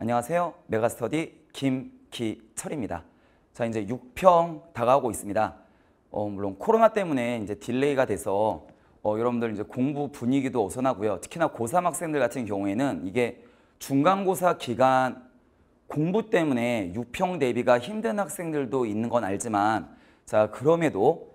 안녕하세요. 메가스터디 김기철입니다. 자, 이제 6평 다가오고 있습니다. 어, 물론 코로나 때문에 이제 딜레이가 돼서 어, 여러분들 이제 공부 분위기도 어선하고요. 특히나 고3 학생들 같은 경우에는 이게 중간고사 기간 공부 때문에 6평 대비가 힘든 학생들도 있는 건 알지만 자, 그럼에도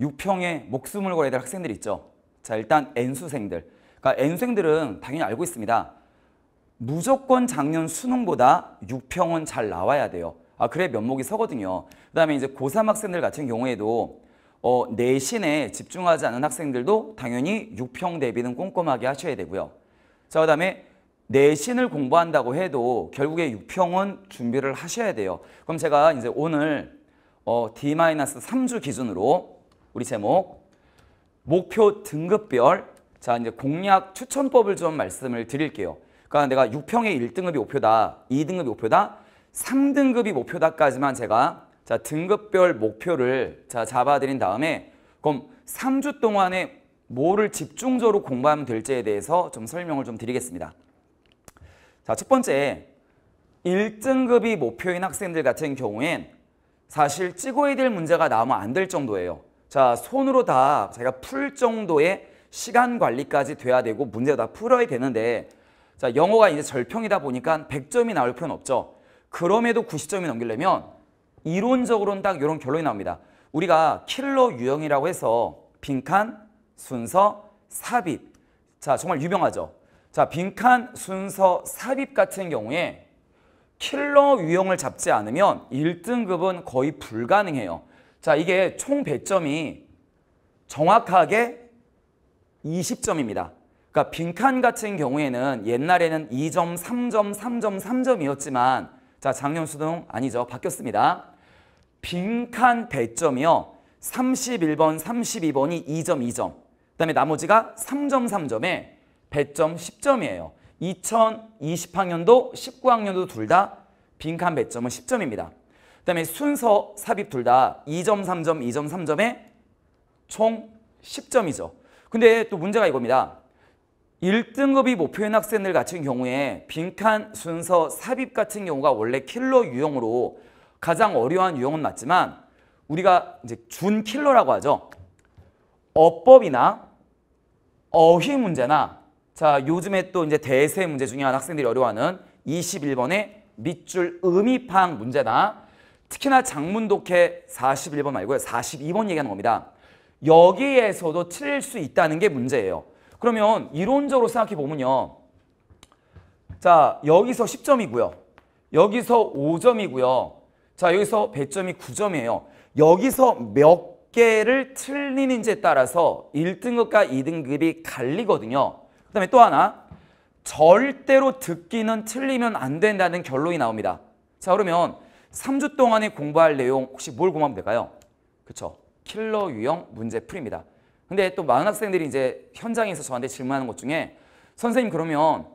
6평에 목숨을 걸어야 될 학생들 있죠. 자, 일단 N수생들. 그러니까 N수생들은 당연히 알고 있습니다. 무조건 작년 수능보다 6평은 잘 나와야 돼요. 아, 그래 면목이 서거든요. 그 다음에 이제 고3 학생들 같은 경우에도 어, 내신에 집중하지 않은 학생들도 당연히 6평 대비는 꼼꼼하게 하셔야 되고요. 자, 그 다음에 내신을 공부한다고 해도 결국에 6평은 준비를 하셔야 돼요. 그럼 제가 이제 오늘 어, D-3주 기준으로 우리 제목 목표 등급별 자 이제 공략 추천법을 좀 말씀을 드릴게요. 그러니까 내가 6평에 1등급이 목표다, 2등급이 목표다, 3등급이 목표다까지만 제가 자 등급별 목표를 자 잡아드린 다음에 그럼 3주 동안에 뭐를 집중적으로 공부하면 될지에 대해서 좀 설명을 좀 드리겠습니다. 자, 첫 번째 1등급이 목표인 학생들 같은 경우엔 사실 찍어야 될 문제가 나오면 안 될 정도예요. 자, 손으로 다 제가 풀 정도의 시간 관리까지 돼야 되고 문제 다 풀어야 되는데 자, 영어가 이제 절평이다 보니까 100점이 나올 필요는 없죠. 그럼에도 90점이 넘기려면 이론적으로는 딱 이런 결론이 나옵니다. 우리가 킬러 유형이라고 해서 빈칸, 순서, 삽입. 자, 정말 유명하죠. 자, 빈칸, 순서, 삽입 같은 경우에 킬러 유형을 잡지 않으면 1등급은 거의 불가능해요. 자, 이게 총배점이 정확하게 20점입니다. 그러니까 빈칸 같은 경우에는 옛날에는 2점, 3점, 3점, 3점이었지만 자 작년 수능 아니죠. 바뀌었습니다. 빈칸 배점이요. 31번, 32번이 2점, 2점. 그 다음에 나머지가 3점, 3점에 배점 10점이에요. 2020학년도, 19학년도 둘 다 빈칸 배점은 10점입니다. 그 다음에 순서 삽입 둘 다 2점, 3점, 2점, 3점에 총 10점이죠. 근데 또 문제가 이겁니다. 1등급이 목표인 학생들 같은 경우에 빈칸, 순서, 삽입 같은 경우가 원래 킬러 유형으로 가장 어려운 유형은 맞지만 우리가 이제 준 킬러라고 하죠. 어법이나 어휘 문제나 자 요즘에 또 이제 대세 문제 중에 한 학생들이 어려워하는 21번의 밑줄 의미 파악 문제나 특히나 장문 독해 41번 말고요. 42번 얘기하는 겁니다. 여기에서도 틀릴 수 있다는 게 문제예요. 그러면 이론적으로 생각해 보면요. 자, 여기서 10점이고요. 여기서 5점이고요. 자, 여기서 100점이 9점이에요. 여기서 몇 개를 틀리는지에 따라서 1등급과 2등급이 갈리거든요. 그 다음에 또 하나, 절대로 듣기는 틀리면 안 된다는 결론이 나옵니다. 자, 그러면 3주 동안에 공부할 내용 혹시 뭘 공부하면 될까요? 그렇죠 킬러 유형 문제풀입니다. 근데 또 많은 학생들이 이제 현장에서 저한테 질문하는 것 중에 선생님 그러면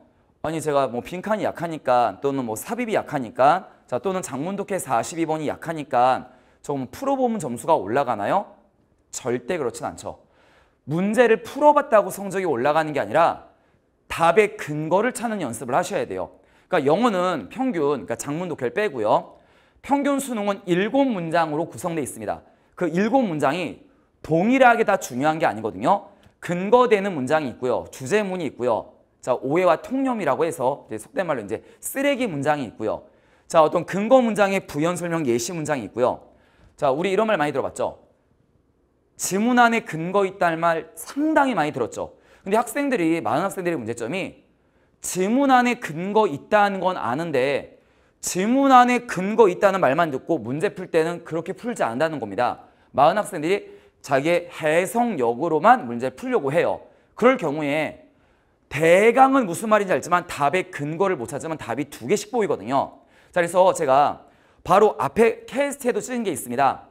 아니 제가 뭐 빈칸이 약하니까 또는 뭐 삽입이 약하니까 자 또는 장문독해 42번이 약하니까 조금 풀어보면 점수가 올라가나요? 절대 그렇진 않죠. 문제를 풀어봤다고 성적이 올라가는 게 아니라 답의 근거를 찾는 연습을 하셔야 돼요. 그러니까 영어는 평균, 그러니까 장문독해를 빼고요. 평균 수능은 7 문장으로 구성되어 있습니다. 그7 문장이 동일하게 다 중요한 게 아니거든요. 근거되는 문장이 있고요. 주제문이 있고요. 자, 오해와 통념이라고 해서 이제 속된 말로 이제 쓰레기 문장이 있고요. 자, 어떤 근거 문장의 부연 설명 예시 문장이 있고요. 자, 우리 이런 말 많이 들어봤죠? 지문 안에 근거 있다는 말 상당히 많이 들었죠. 근데 학생들이, 많은 학생들의 문제점이 지문 안에 근거 있다는 건 아는데 지문 안에 근거 있다는 말만 듣고 문제 풀 때는 그렇게 풀지 않는다는 겁니다. 많은 학생들이 자기의 해석력으로만 문제 풀려고 해요. 그럴 경우에 대강은 무슨 말인지 알지만 답의 근거를 못 찾으면 답이 두 개씩 보이거든요. 자, 그래서 제가 바로 앞에 캐스트에도 쓰인 게 있습니다.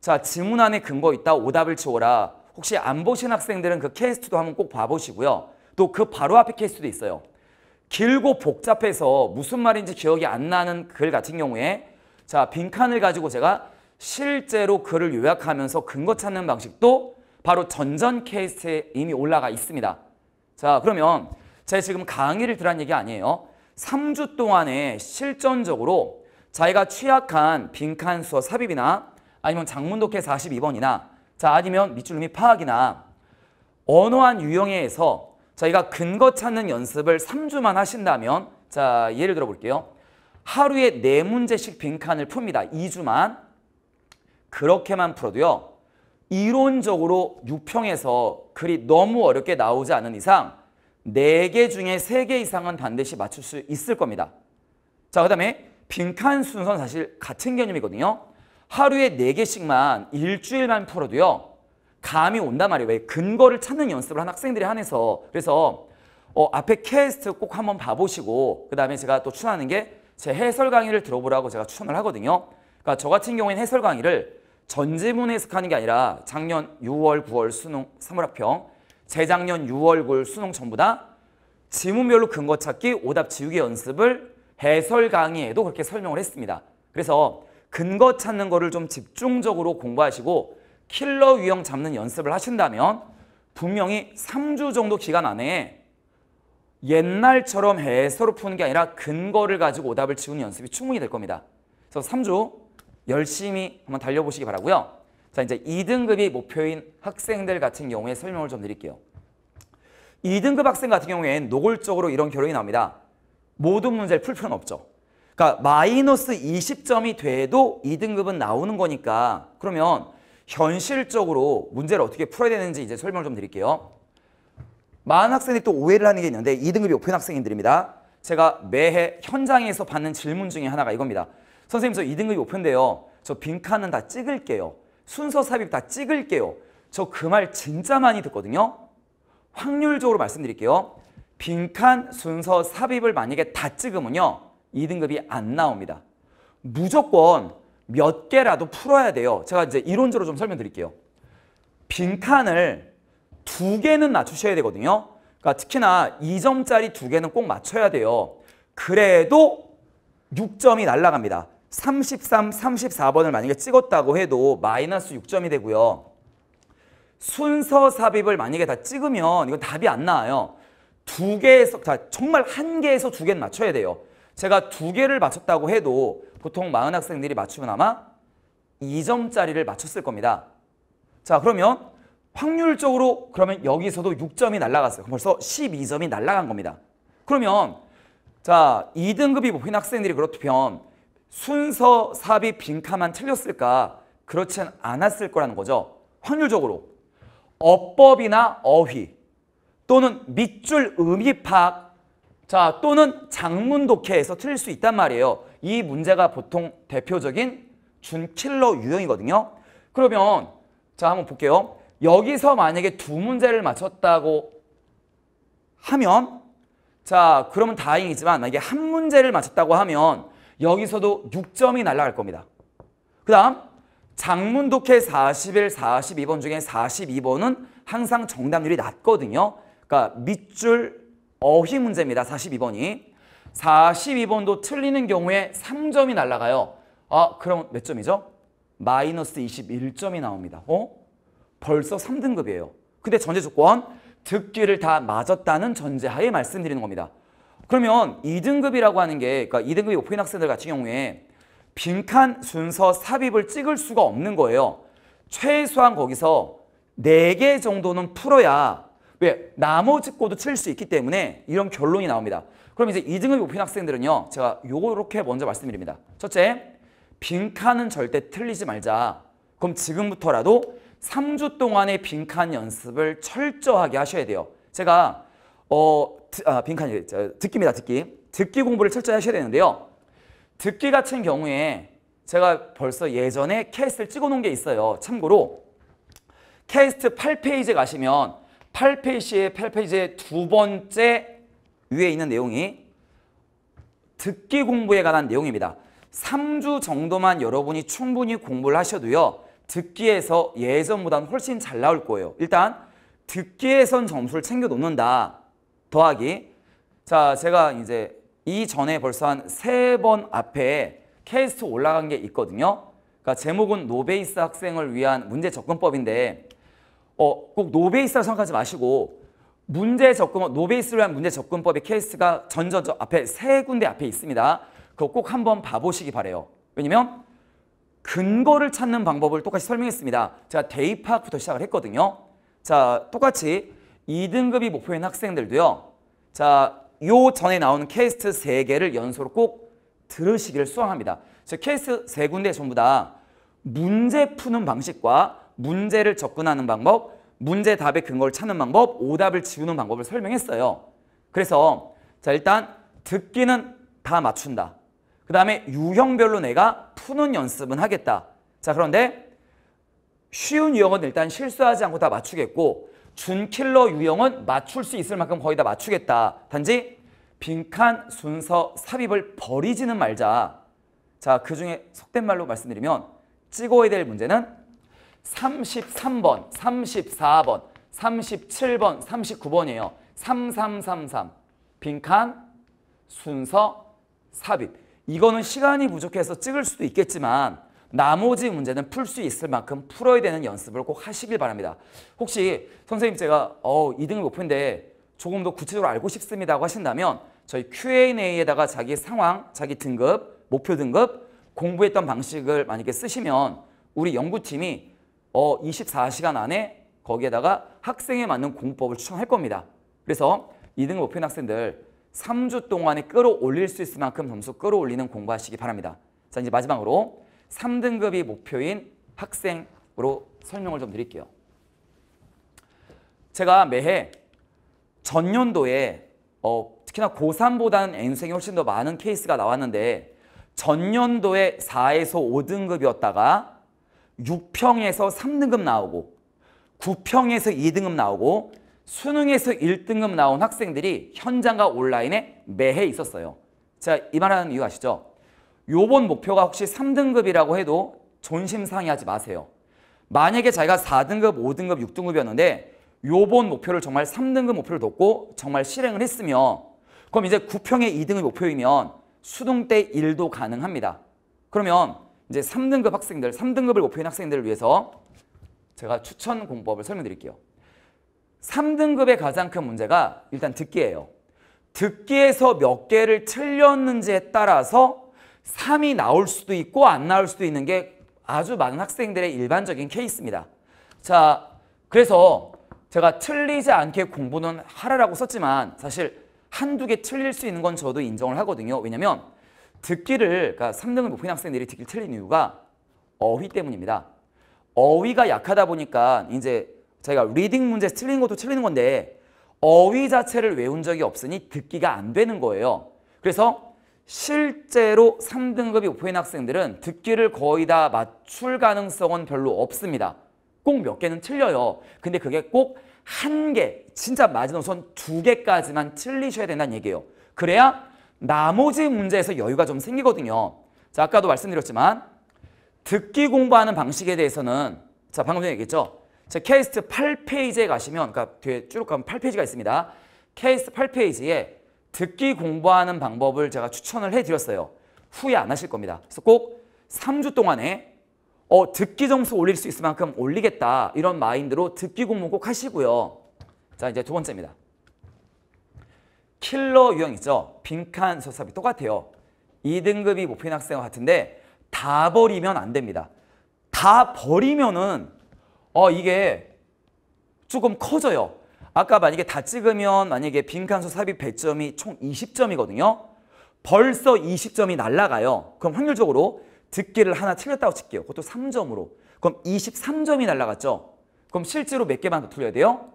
자, 지문 안에 근거 있다 오답을 치워라. 혹시 안 보신 학생들은 그 캐스트도 한번 꼭 봐보시고요. 또 그 바로 앞에 캐스트도 있어요. 길고 복잡해서 무슨 말인지 기억이 안 나는 글 같은 경우에 자, 빈칸을 가지고 제가 실제로 글을 요약하면서 근거 찾는 방식도 바로 전전 케이스에 이미 올라가 있습니다. 자 그러면 제가 지금 강의를 들은 얘기 아니에요. 3주 동안에 실전적으로 자기가 취약한 빈칸 수어 삽입이나 아니면 장문독해 42번이나 자 아니면 밑줄 놈이 파악이나 언어한 유형에서 자기가 근거 찾는 연습을 3주만 하신다면 자 예를 들어 볼게요. 하루에 4문제씩 빈칸을 풉니다. 2주만. 그렇게만 풀어도요. 이론적으로 6평에서 글이 너무 어렵게 나오지 않은 이상 4개 중에 3개 이상은 반드시 맞출 수 있을 겁니다. 자, 그 다음에 빈칸 순서는 사실 같은 개념이거든요. 하루에 4개씩만 일주일만 풀어도요. 감이 온단 말이에요. 왜? 근거를 찾는 연습을 한 학생들이 한해서 그래서 어, 앞에 캐스트 꼭 한번 봐보시고 그 다음에 제가 또 추천하는 게 제 해설 강의를 들어보라고 제가 추천을 하거든요. 그러니까 저 같은 경우에는 해설 강의를 전지문 해석하는 게 아니라 작년 6월, 9월 수능 3월 화평 재작년 6월, 9월 수능 전부 다 지문별로 근거 찾기, 오답 지우기 연습을 해설 강의에도 그렇게 설명을 했습니다. 그래서 근거 찾는 거를 좀 집중적으로 공부하시고 킬러 유형 잡는 연습을 하신다면 분명히 3주 정도 기간 안에 옛날처럼 해설을 푸는 게 아니라 근거를 가지고 오답을 지우는 연습이 충분히 될 겁니다. 그래서 3주 열심히 한번 달려보시기 바라고요. 자 이제 2등급이 목표인 학생들 같은 경우에 설명을 좀 드릴게요. 2등급 학생 같은 경우에는 노골적으로 이런 결론이 나옵니다. 모든 문제를 풀 필요는 없죠. 그러니까 마이너스 20점이 돼도 2등급은 나오는 거니까 그러면 현실적으로 문제를 어떻게 풀어야 되는지 이제 설명을 좀 드릴게요. 많은 학생들이 또 오해를 하는 게 있는데 2등급이 오픈 학생들입니다. 제가 매해 현장에서 받는 질문 중에 하나가 이겁니다. 선생님 저 2등급이 목표인데요. 저 빈칸은 다 찍을게요. 순서 삽입 다 찍을게요. 저 그 말 진짜 많이 듣거든요. 확률적으로 말씀드릴게요. 빈칸 순서 삽입을 만약에 다 찍으면요. 2등급이 안 나옵니다. 무조건 몇 개라도 풀어야 돼요. 제가 이제 이론적으로 좀 설명드릴게요. 빈칸을 두 개는 맞추셔야 되거든요. 그러니까 특히나 2점짜리 두 개는 꼭 맞춰야 돼요. 그래도 6점이 날라갑니다. 33, 34번을 만약에 찍었다고 해도 마이너스 6점이 되고요. 순서 삽입을 만약에 다 찍으면 이건 답이 안 나와요. 두 개에서 자, 정말 한 개에서 두 개는 맞춰야 돼요. 제가 두 개를 맞췄다고 해도 보통 많은 학생들이 맞추면 아마 2점짜리를 맞췄을 겁니다. 자 그러면 확률적으로 그러면 여기서도 6점이 날라갔어요. 벌써 12점이 날라간 겁니다. 그러면 자 2등급이 목표 학생들이 그렇다면 순서, 삽입, 빈카만 틀렸을까? 그렇진 않았을 거라는 거죠. 확률적으로 어법이나 어휘 또는 밑줄 의미 파자 또는 장문 독해에서 틀릴 수 있단 말이에요. 이 문제가 보통 대표적인 준킬러 유형이거든요. 그러면 자 한번 볼게요. 여기서 만약에 두 문제를 맞췄다고 하면 자 그러면 다행이지만 만약에 한 문제를 맞췄다고 하면 여기서도 6점이 날라갈 겁니다. 그 다음 장문 독해 41, 42번 중에 42번은 항상 정답률이 낮거든요. 그러니까 밑줄 어휘 문제입니다. 42번이. 42번도 틀리는 경우에 3점이 날라가요. 아, 그럼 몇 점이죠? 마이너스 21점이 나옵니다. 어? 벌써 3등급이에요. 근데 전제 조건, 듣기를 다 맞았다는 전제하에 말씀드리는 겁니다. 그러면 2등급이라고 하는 게 그러니까 2등급이 오픈 학생들 같은 경우에 빈칸 순서 삽입을 찍을 수가 없는 거예요. 최소한 거기서 4개 정도는 풀어야 왜? 나머지 거도 칠 수 있기 때문에 이런 결론이 나옵니다. 그럼 이제 2등급 오픈 학생들은요. 제가 요렇게 먼저 말씀드립니다. 첫째, 빈칸은 절대 틀리지 말자. 그럼 지금부터라도 3주 동안의 빈칸 연습을 철저하게 하셔야 돼요. 제가 어, 아, 빈칸이 듣기입니다. 듣기. 듣기 공부를 철저히 하셔야 되는데요. 듣기 같은 경우에 제가 벌써 예전에 캐스트를 찍어놓은 게 있어요. 참고로 캐스트 8페이지 에 가시면 8페이지에 8페이지의 두 번째 위에 있는 내용이 듣기 공부에 관한 내용입니다. 3주 정도만 여러분이 충분히 공부를 하셔도요. 듣기에서 예전보다는 훨씬 잘 나올 거예요. 일단 듣기에선 점수를 챙겨 놓는다. 더하기 자 제가 이제 이전에 벌써 한 세 번 앞에 케이스트 올라간 게 있거든요. 그러니까 제목은 노베이스 학생을 위한 문제 접근법인데 어, 꼭 노베이스라 생각하지 마시고 문제 접근 노베이스를 위한 문제 접근법의 케이스가 전전 앞에 세 군데 앞에 있습니다. 그거 꼭 한번 봐보시기 바래요. 왜냐면 근거를 찾는 방법을 똑같이 설명했습니다. 제가 대입학부터 시작을 했거든요. 자 똑같이 2등급이 목표인 학생들도요. 자, 요 전에 나오는 캐스트 3개를 연소로 꼭 들으시기를 수강합니다. 즉 케이스 3 군데 전부 다 문제 푸는 방식과 문제를 접근하는 방법, 문제 답의 근거를 찾는 방법, 오답을 지우는 방법을 설명했어요. 그래서 자 일단 듣기는 다 맞춘다. 그 다음에 유형별로 내가 푸는 연습은 하겠다. 자 그런데 쉬운 유형은 일단 실수하지 않고 다 맞추겠고 준킬러 유형은 맞출 수 있을 만큼 거의 다 맞추겠다. 단지 빈칸 순서 삽입을 버리지는 말자. 자, 그 중에 속된 말로 말씀드리면 찍어야 될 문제는 33번, 34번, 37번, 39번이에요. 3333 빈칸 순서 삽입. 이거는 시간이 부족해서 찍을 수도 있겠지만 나머지 문제는 풀 수 있을 만큼 풀어야 되는 연습을 꼭 하시길 바랍니다. 혹시 선생님 제가 어, 2등을 목표데 조금 더 구체적으로 알고 싶습니다고 하신다면 저희 Q&A에다가 자기 상황, 자기 등급, 목표 등급, 공부했던 방식을 만약에 쓰시면 우리 연구팀이 어, 24시간 안에 거기에다가 학생에 맞는 공법을 추천할 겁니다. 그래서 2등 목표인 학생들 3주 동안에 끌어올릴 수 있을 만큼 점수 끌어올리는 공부하시기 바랍니다. 자 이제 마지막으로 3등급이 목표인 학생으로 설명을 좀 드릴게요. 제가 매해 전년도에 어, 특히나 고3보다는 N생이 훨씬 더 많은 케이스가 나왔는데 전년도에 4에서 5등급이었다가 6평에서 3등급 나오고 9평에서 2등급 나오고 수능에서 1등급 나온 학생들이 현장과 온라인에 매해 있었어요. 제가 이 말하는 이유 아시죠? 요번 목표가 혹시 3등급이라고 해도 존심 상해하지 마세요. 만약에 자기가 4등급, 5등급, 6등급이었는데 요번 목표를 정말 3등급 목표를 뒀고 정말 실행을 했으면 그럼 이제 9평의 2등급 목표이면 수능 때 1도 가능합니다. 그러면 이제 3등급 학생들, 3등급을 목표인 학생들을 위해서 제가 추천 공법을 설명드릴게요. 3등급의 가장 큰 문제가 일단 듣기예요. 듣기에서 몇 개를 틀렸는지에 따라서 3이 나올 수도 있고 안 나올 수도 있는 게 아주 많은 학생들의 일반적인 케이스입니다. 자, 그래서 제가 틀리지 않게 공부는 하라라고 썼지만 사실 한두 개 틀릴 수 있는 건 저도 인정을 하거든요. 왜냐면 듣기를, 그러니까 3등을 못본 학생들이 듣기를 틀린 이유가 어휘 때문입니다. 어휘가 약하다 보니까 이제 저희가 리딩 문제 틀린 것도 틀리는 건데 어휘 자체를 외운 적이 없으니 듣기가 안 되는 거예요. 그래서 실제로 3등급이 오프인 학생들은 듣기를 거의 다 맞출 가능성은 별로 없습니다. 꼭 몇 개는 틀려요. 근데 그게 꼭 한 개, 진짜 마지노선 두 개까지만 틀리셔야 된다는 얘기예요. 그래야 나머지 문제에서 여유가 좀 생기거든요. 자, 아까도 말씀드렸지만 듣기 공부하는 방식에 대해서는 자, 방금 전에 얘기했죠. 제케스트 8페이지에 가시면 그러니까 뒤에 쭉 가면 8페이지가 있습니다. 케이스 8페이지에 듣기 공부하는 방법을 제가 추천을 해드렸어요. 후회 안 하실 겁니다. 그래서 꼭 3주 동안에 어, 듣기 점수 올릴 수 있을 만큼 올리겠다 이런 마인드로 듣기 공부 꼭 하시고요. 자 이제 두 번째입니다. 킬러 유형 있죠. 빈칸 서사비 똑같아요. 2등급이 목표인 학생과 같은데 다 버리면 안 됩니다. 다 버리면은 어 이게 조금 커져요. 아까 만약에 다 찍으면 만약에 빈칸수 삽입 100점이 총 20점이거든요. 벌써 20점이 날라가요. 그럼 확률적으로 듣기를 하나 틀렸다고 칠게요. 그것도 3점으로. 그럼 23점이 날라갔죠. 그럼 실제로 몇 개만 더 틀려야 돼요?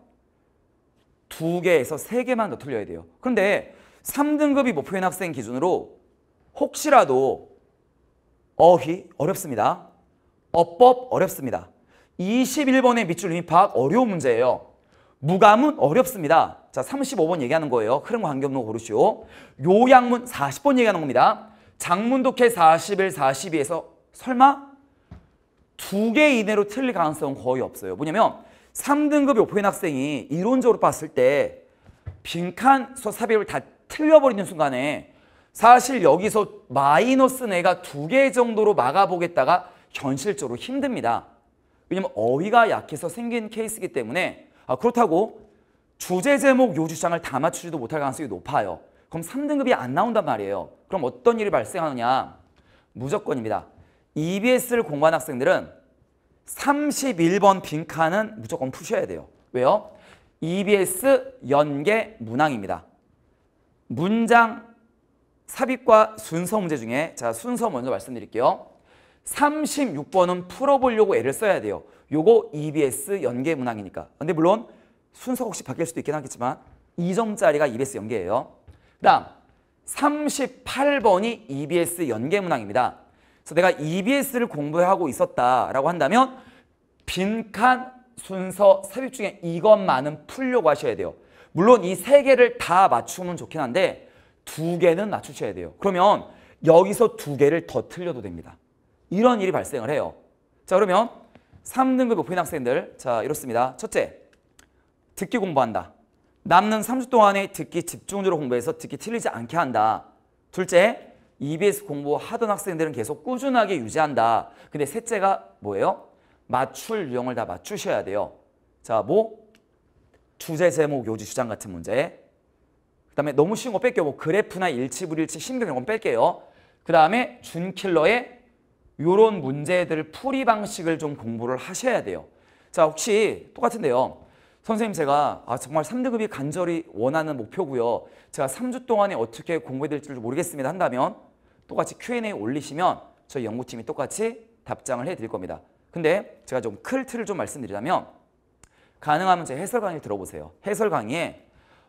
2 개에서 3 개만 더 틀려야 돼요. 그런데 3등급이 목표인 학생 기준으로 혹시라도 어휘 어렵습니다. 어법 어렵습니다. 21번의 밑줄 임파학 어려운 문제예요. 무감은 어렵습니다. 자, 35번 얘기하는 거예요. 흐름 관계없는 거 고르시오. 요양문 40번 얘기하는 겁니다. 장문독해 41, 42에서 설마 두 개 이내로 틀릴 가능성은 거의 없어요. 뭐냐면 3등급 요포인 학생이 이론적으로 봤을 때 빈칸 수업 삽입다 틀려버리는 순간에 사실 여기서 마이너스 내가 두 개 정도로 막아보겠다가 현실적으로 힘듭니다. 왜냐면 어휘가 약해서 생긴 케이스이기 때문에 아, 그렇다고 주제 제목 요지장을다 맞추지도 못할 가능성이 높아요. 그럼 3등급이 안 나온단 말이에요. 그럼 어떤 일이 발생하느냐? 무조건입니다. EBS를 공부한 학생들은 31번 빈칸은 무조건 푸셔야 돼요. 왜요? EBS 연계 문항입니다. 문장 삽입과 순서 문제 중에 자 순서 먼저 말씀드릴게요. 36번은 풀어보려고 애를 써야 돼요. 요거 EBS 연계 문항이니까. 근데 물론 순서가 혹시 바뀔 수도 있긴 하겠지만 2점짜리가 EBS 연계예요. 그 다음 38번이 EBS 연계 문항입니다. 그래서 내가 EBS를 공부하고 있었다라고 한다면 빈칸 순서 삽입 중에 이것만은 풀려고 하셔야 돼요. 물론 이 세 개를 다 맞추면 좋긴 한데 두 개는 맞추셔야 돼요. 그러면 여기서 두 개를 더 틀려도 됩니다. 이런 일이 발생을 해요. 자 그러면 3등급 높인 학생들 자 이렇습니다. 첫째, 듣기 공부한다. 남는 3주 동안에 듣기 집중적으로 공부해서 듣기 틀리지 않게 한다. 둘째, EBS 공부하던 학생들은 계속 꾸준하게 유지한다. 근데 셋째가 뭐예요? 맞출 유형을 다 맞추셔야 돼요. 자, 뭐? 주제 제목 요지 주장 같은 문제. 그 다음에 너무 쉬운 거 뺄게요. 뭐 그래프나 일치 불일치 힘든 이런 건 뺄게요. 그 다음에 준킬러의 이런 문제들 풀이 방식을 좀 공부를 하셔야 돼요. 자 혹시 똑같은데요. 선생님 제가 아, 정말 3등급이 간절히 원하는 목표고요. 제가 3주 동안에 어떻게 공부해야 될지 모르겠습니다 한다면 똑같이 Q&A 올리시면 저희 연구팀이 똑같이 답장을 해드릴 겁니다. 근데 제가 좀 클 틀을 좀 말씀드리자면 가능하면 제 해설 강의 들어보세요. 해설 강의에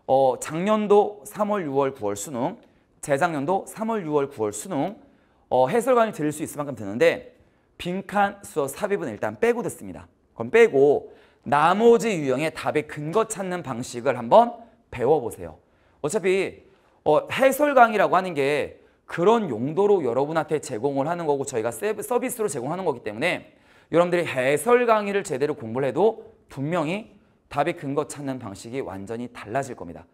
어, 작년도 3월, 6월, 9월 수능, 재작년도 3월, 6월, 9월 수능, 어, 해설관이 들을 수 있을 만큼 드는데 빈칸 수어 삽입은 일단 빼고 듣습니다. 그럼 빼고 나머지 유형의 답의 근거 찾는 방식을 한번 배워보세요. 어차피 어, 해설 강의라고 하는 게 그런 용도로 여러분한테 제공을 하는 거고 저희가 서비스로 제공하는 거기 때문에 여러분들이 해설 강의를 제대로 공부를 해도 분명히 답의 근거 찾는 방식이 완전히 달라질 겁니다.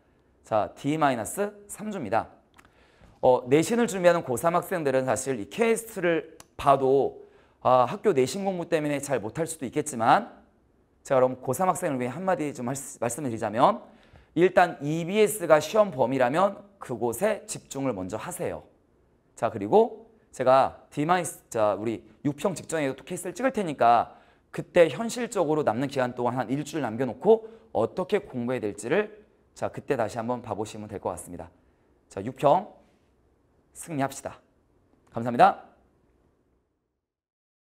자, D-3주입니다. 어, 내신을 준비하는 고3 학생들은 사실 이케이스를 봐도 아, 학교 내신 공부 때문에 잘 못할 수도 있겠지만 제가 그럼 고3 학생을 위해 한마디 좀 말씀을 드리자면 일단 EBS가 시험 범위라면 그곳에 집중을 먼저 하세요. 자 그리고 제가 디마이스 자 우리 6평 직전에도 케이스를 찍을 테니까 그때 현실적으로 남는 기간 동안 한 일주일 남겨놓고 어떻게 공부해야 될지를 자 그때 다시 한번 봐보시면 될 것 같습니다. 자 6평 승리합시다. 감사합니다.